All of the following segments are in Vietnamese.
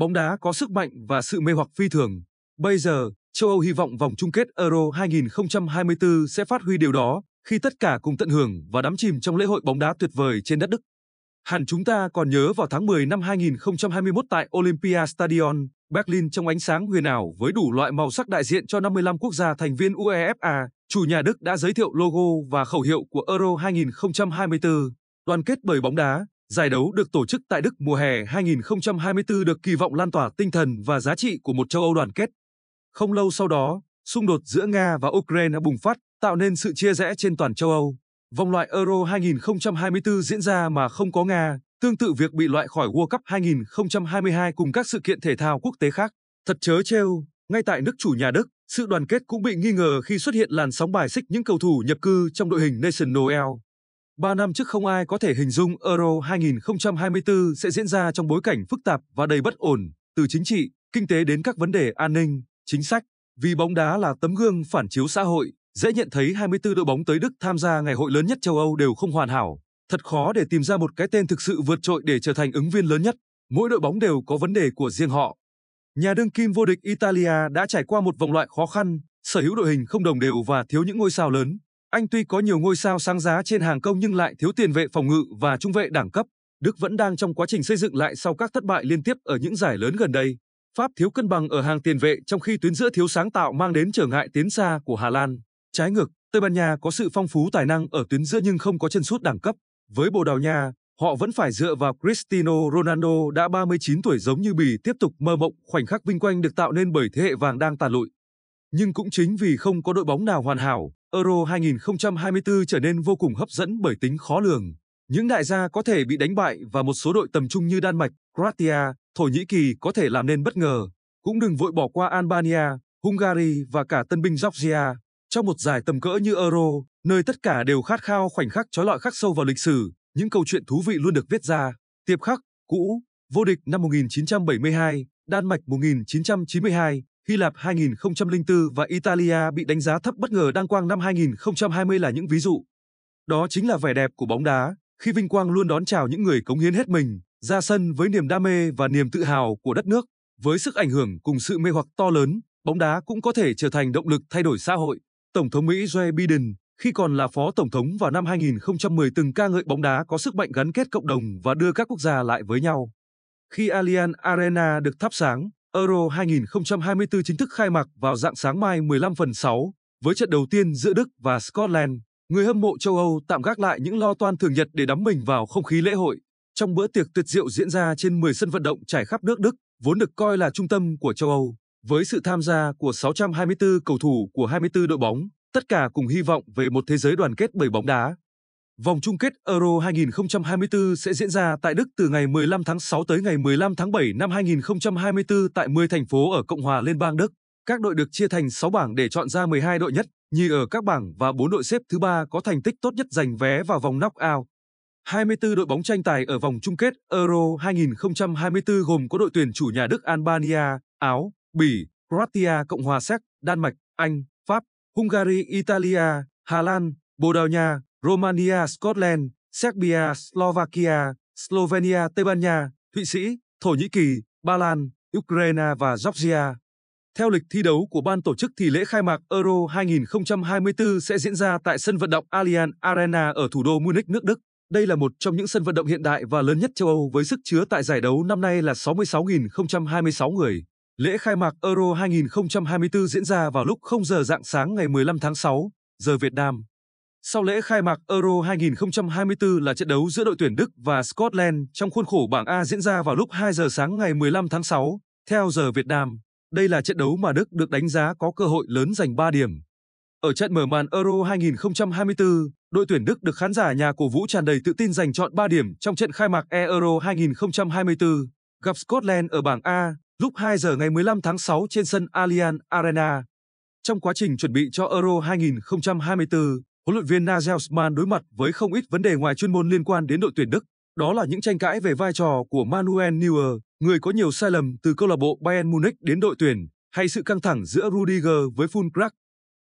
Bóng đá có sức mạnh và sự mê hoặc phi thường. Bây giờ, châu Âu hy vọng vòng chung kết Euro 2024 sẽ phát huy điều đó khi tất cả cùng tận hưởng và đắm chìm trong lễ hội bóng đá tuyệt vời trên đất Đức. Hẳn chúng ta còn nhớ vào tháng 10 năm 2021 tại Olympia Stadion, Berlin trong ánh sáng huyền ảo với đủ loại màu sắc đại diện cho 55 quốc gia thành viên UEFA, chủ nhà Đức đã giới thiệu logo và khẩu hiệu của Euro 2024, đoàn kết bởi bóng đá. Giải đấu được tổ chức tại Đức mùa hè 2024 được kỳ vọng lan tỏa tinh thần và giá trị của một châu Âu đoàn kết. Không lâu sau đó, xung đột giữa Nga và Ukraine bùng phát, tạo nên sự chia rẽ trên toàn châu Âu. Vòng loại Euro 2024 diễn ra mà không có Nga, tương tự việc bị loại khỏi World Cup 2022 cùng các sự kiện thể thao quốc tế khác. Thật chớ trêu, ngay tại nước chủ nhà Đức, sự đoàn kết cũng bị nghi ngờ khi xuất hiện làn sóng bài xích những cầu thủ nhập cư trong đội hình Nation Noel. 3 năm trước không ai có thể hình dung Euro 2024 sẽ diễn ra trong bối cảnh phức tạp và đầy bất ổn, từ chính trị, kinh tế đến các vấn đề an ninh, chính sách. Vì bóng đá là tấm gương phản chiếu xã hội, dễ nhận thấy 24 đội bóng tới Đức tham gia ngày hội lớn nhất châu Âu đều không hoàn hảo. Thật khó để tìm ra một cái tên thực sự vượt trội để trở thành ứng viên lớn nhất. Mỗi đội bóng đều có vấn đề của riêng họ. Nhà đương kim vô địch Italia đã trải qua một vòng loại khó khăn, sở hữu đội hình không đồng đều và thiếu những ngôi sao lớn. Anh tuy có nhiều ngôi sao sáng giá trên hàng công nhưng lại thiếu tiền vệ phòng ngự và trung vệ đẳng cấp. Đức vẫn đang trong quá trình xây dựng lại sau các thất bại liên tiếp ở những giải lớn gần đây. Pháp thiếu cân bằng ở hàng tiền vệ trong khi tuyến giữa thiếu sáng tạo mang đến trở ngại tiến xa của Hà Lan. Trái ngược, Tây Ban Nha có sự phong phú tài năng ở tuyến giữa nhưng không có chân sút đẳng cấp. Với Bồ Đào Nha, họ vẫn phải dựa vào Cristiano Ronaldo đã 39 tuổi giống như bì tiếp tục mơ mộng khoảnh khắc vinh quang được tạo nên bởi thế hệ vàng đang tàn lụi. Nhưng cũng chính vì không có đội bóng nào hoàn hảo, Euro 2024 trở nên vô cùng hấp dẫn bởi tính khó lường. Những đại gia có thể bị đánh bại và một số đội tầm trung như Đan Mạch, Croatia, Thổ Nhĩ Kỳ có thể làm nên bất ngờ. Cũng đừng vội bỏ qua Albania, Hungary và cả tân binh Georgia. Trong một giải tầm cỡ như Euro, nơi tất cả đều khát khao khoảnh khắc trói lọi khắc sâu vào lịch sử, những câu chuyện thú vị luôn được viết ra. Tiệp khắc, cũ, vô địch năm 1972, Đan Mạch 1992, Hy Lạp 2004 và Italia bị đánh giá thấp bất ngờ đăng quang năm 2020 là những ví dụ. Đó chính là vẻ đẹp của bóng đá, khi vinh quang luôn đón chào những người cống hiến hết mình, ra sân với niềm đam mê và niềm tự hào của đất nước. Với sức ảnh hưởng cùng sự mê hoặc to lớn, bóng đá cũng có thể trở thành động lực thay đổi xã hội. Tổng thống Mỹ Joe Biden, khi còn là phó tổng thống vào năm 2010 từng ca ngợi bóng đá có sức mạnh gắn kết cộng đồng và đưa các quốc gia lại với nhau. Khi Allianz Arena được thắp sáng, Euro 2024 chính thức khai mạc vào dạng sáng mai 15 phần 6 với trận đầu tiên giữa Đức và Scotland. Người hâm mộ châu Âu tạm gác lại những lo toan thường nhật để đắm mình vào không khí lễ hội. Trong bữa tiệc tuyệt diệu diễn ra trên 10 sân vận động trải khắp nước Đức, vốn được coi là trung tâm của châu Âu, với sự tham gia của 624 cầu thủ của 24 đội bóng, tất cả cùng hy vọng về một thế giới đoàn kết bởi bóng đá. Vòng chung kết Euro 2024 sẽ diễn ra tại Đức từ ngày 15 tháng 6 tới ngày 15 tháng 7 năm 2024 tại 10 thành phố ở Cộng hòa Liên bang Đức. Các đội được chia thành 6 bảng để chọn ra 12 đội nhất, nhì ở các bảng và 4 đội xếp thứ ba có thành tích tốt nhất giành vé vào vòng knockout. 24 đội bóng tranh tài ở vòng chung kết Euro 2024 gồm có đội tuyển chủ nhà Đức Albania, Áo, Bỉ, Croatia, Cộng hòa Séc, Đan Mạch, Anh, Pháp, Hungary, Italia, Hà Lan, Bồ Đào Nha, Romania, Scotland, Serbia, Slovakia, Slovenia, Tây Ban Nha, Thụy Sĩ, Thổ Nhĩ Kỳ, Ba Lan, Ukraine và Georgia. Theo lịch thi đấu của ban tổ chức thì lễ khai mạc Euro 2024 sẽ diễn ra tại sân vận động Allianz Arena ở thủ đô Munich nước Đức. Đây là một trong những sân vận động hiện đại và lớn nhất châu Âu với sức chứa tại giải đấu năm nay là 66.026 người. Lễ khai mạc Euro 2024 diễn ra vào lúc 0 giờ dạng sáng ngày 15 tháng 6, giờ Việt Nam. Sau lễ khai mạc Euro 2024 là trận đấu giữa đội tuyển Đức và Scotland trong khuôn khổ bảng A diễn ra vào lúc 2 giờ sáng ngày 15 tháng 6, theo giờ Việt Nam. Đây là trận đấu mà Đức được đánh giá có cơ hội lớn giành 3 điểm. Ở trận mở màn Euro 2024, đội tuyển Đức được khán giả nhà cổ vũ tràn đầy tự tin giành chọn 3 điểm trong trận khai mạc Euro 2024 gặp Scotland ở bảng A lúc 2 giờ ngày 15 tháng 6 trên sân Allianz Arena. Trong quá trình chuẩn bị cho Euro 2024, huấn luyện viên Nagelsmann đối mặt với không ít vấn đề ngoài chuyên môn liên quan đến đội tuyển Đức. Đó là những tranh cãi về vai trò của Manuel Neuer, người có nhiều sai lầm từ câu lạc bộ Bayern Munich đến đội tuyển, hay sự căng thẳng giữa Rudiger với Fulkrug.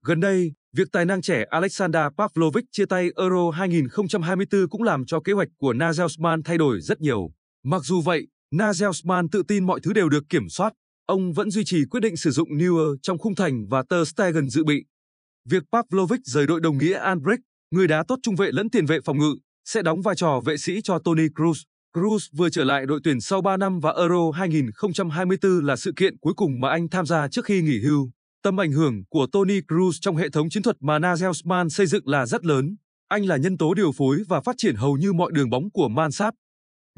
Gần đây, việc tài năng trẻ Alexander Pavlovic chia tay Euro 2024 cũng làm cho kế hoạch của Nagelsmann thay đổi rất nhiều. Mặc dù vậy, Nagelsmann tự tin mọi thứ đều được kiểm soát. Ông vẫn duy trì quyết định sử dụng Neuer trong khung thành và Ter Stegen dự bị. Việc Pavlovic rời đội đồng nghĩa Albrecht, người đá tốt trung vệ lẫn tiền vệ phòng ngự, sẽ đóng vai trò vệ sĩ cho Tony Cruz. Cruz vừa trở lại đội tuyển sau 3 năm và Euro 2024 là sự kiện cuối cùng mà anh tham gia trước khi nghỉ hưu. Tầm ảnh hưởng của Tony Cruz trong hệ thống chiến thuật mà Nagelsmann xây dựng là rất lớn. Anh là nhân tố điều phối và phát triển hầu như mọi đường bóng của Man Sáp.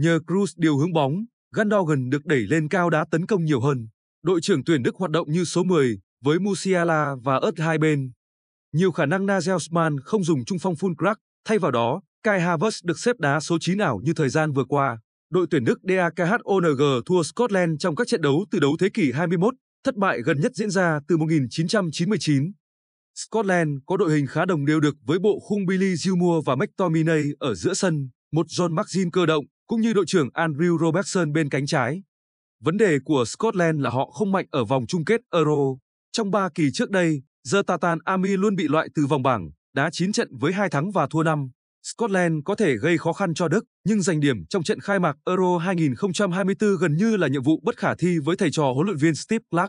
Nhờ Cruz điều hướng bóng, Gundogan được đẩy lên cao đá tấn công nhiều hơn. Đội trưởng tuyển Đức hoạt động như số 10 với Musiala và ớt hai bên. Nhiều khả năng Nagelsmann không dùng trung phong Fulcrack, thay vào đó, Kai Havertz được xếp đá số 9 ảo như thời gian vừa qua. Đội tuyển Đức DAKHONG thua Scotland trong các trận đấu từ đấu thế kỷ 21, thất bại gần nhất diễn ra từ 1999. Scotland có đội hình khá đồng đều được với bộ khung Billy Gilmour và McTominay ở giữa sân, một John McGinn cơ động, cũng như đội trưởng Andrew Robertson bên cánh trái. Vấn đề của Scotland là họ không mạnh ở vòng chung kết Euro. Trong ba kỳ trước đây, Zlatan Ami luôn bị loại từ vòng bảng, đá 9 trận với 2 thắng và thua 5. Scotland có thể gây khó khăn cho Đức, nhưng giành điểm trong trận khai mạc Euro 2024 gần như là nhiệm vụ bất khả thi với thầy trò huấn luyện viên Steve Clark.